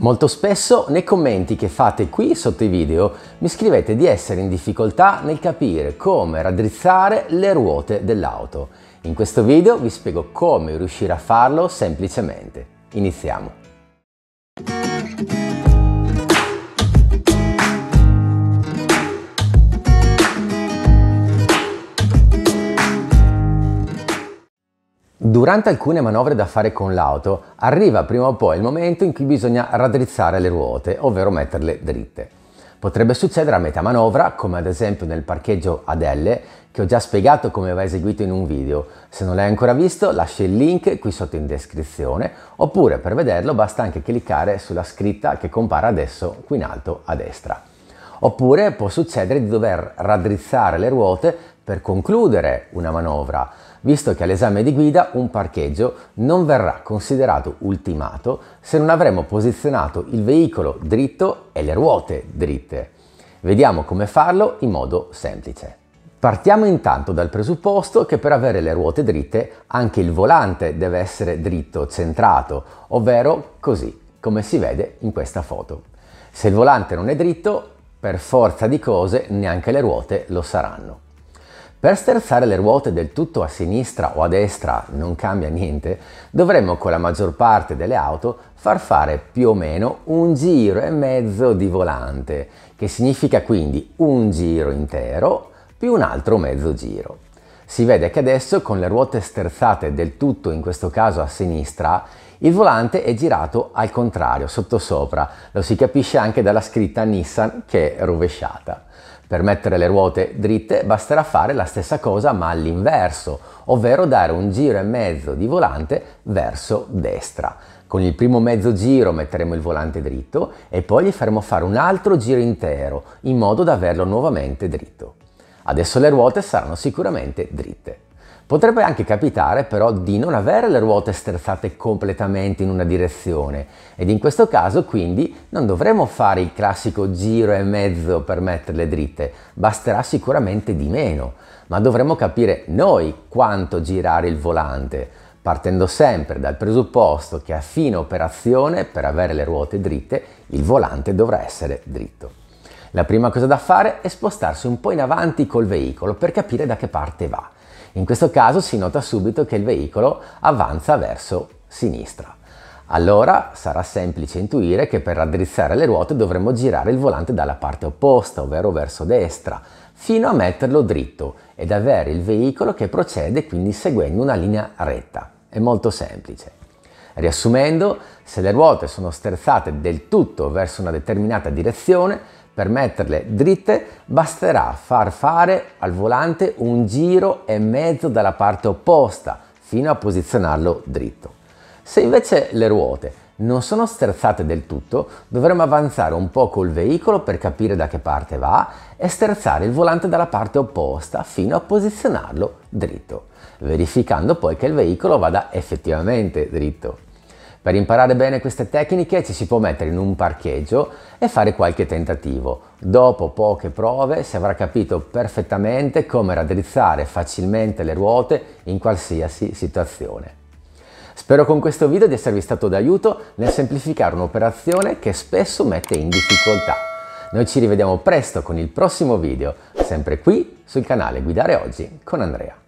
Molto spesso nei commenti che fate qui sotto i video mi scrivete di essere in difficoltà nel capire come raddrizzare le ruote dell'auto. In questo video vi spiego come riuscire a farlo semplicemente. Iniziamo! Durante alcune manovre da fare con l'auto arriva prima o poi il momento in cui bisogna raddrizzare le ruote, ovvero metterle dritte. Potrebbe succedere a metà manovra, come ad esempio nel parcheggio ad L, che ho già spiegato come va eseguito in un video. Se non l'hai ancora visto, lascia il link qui sotto in descrizione, oppure per vederlo basta anche cliccare sulla scritta che compare adesso qui in alto a destra. Oppure può succedere di dover raddrizzare le ruote per concludere una manovra, visto che all'esame di guida un parcheggio non verrà considerato ultimato se non avremo posizionato il veicolo dritto e le ruote dritte. Vediamo come farlo in modo semplice. Partiamo intanto dal presupposto che per avere le ruote dritte anche il volante deve essere dritto centrato, ovvero così, come si vede in questa foto. Se il volante non è dritto, per forza di cose neanche le ruote lo saranno. Per sterzare le ruote del tutto a sinistra o a destra non cambia niente, dovremmo con la maggior parte delle auto far fare più o meno un giro e mezzo di volante, che significa quindi un giro intero più un altro mezzo giro. Si vede che adesso con le ruote sterzate del tutto in questo caso a sinistra, il volante è girato al contrario, sottosopra. Lo si capisce anche dalla scritta Nissan che è rovesciata. Per mettere le ruote dritte basterà fare la stessa cosa ma all'inverso, ovvero dare un giro e mezzo di volante verso destra. Con il primo mezzo giro metteremo il volante dritto e poi gli faremo fare un altro giro intero in modo da averlo nuovamente dritto. Adesso le ruote saranno sicuramente dritte. Potrebbe anche capitare però di non avere le ruote sterzate completamente in una direzione ed in questo caso quindi non dovremo fare il classico giro e mezzo per metterle dritte, basterà sicuramente di meno, ma dovremo capire noi quanto girare il volante, partendo sempre dal presupposto che a fine operazione per avere le ruote dritte il volante dovrà essere dritto. La prima cosa da fare è spostarsi un po' in avanti col veicolo per capire da che parte va. In questo caso si nota subito che il veicolo avanza verso sinistra. Allora sarà semplice intuire che per raddrizzare le ruote dovremmo girare il volante dalla parte opposta, ovvero verso destra, fino a metterlo dritto ed avere il veicolo che procede quindi seguendo una linea retta. È molto semplice. Riassumendo, se le ruote sono sterzate del tutto verso una determinata direzione, per metterle dritte basterà far fare al volante un giro e mezzo dalla parte opposta fino a posizionarlo dritto. Se invece le ruote non sono sterzate del tutto, dovremo avanzare un po' col veicolo per capire da che parte va e sterzare il volante dalla parte opposta fino a posizionarlo dritto, verificando poi che il veicolo vada effettivamente dritto. Per imparare bene queste tecniche ci si può mettere in un parcheggio e fare qualche tentativo. Dopo poche prove si avrà capito perfettamente come raddrizzare facilmente le ruote in qualsiasi situazione. Spero con questo video di esservi stato d'aiuto nel semplificare un'operazione che spesso mette in difficoltà. Noi ci rivediamo presto con il prossimo video, sempre qui sul canale Guidare Oggi con Andrea.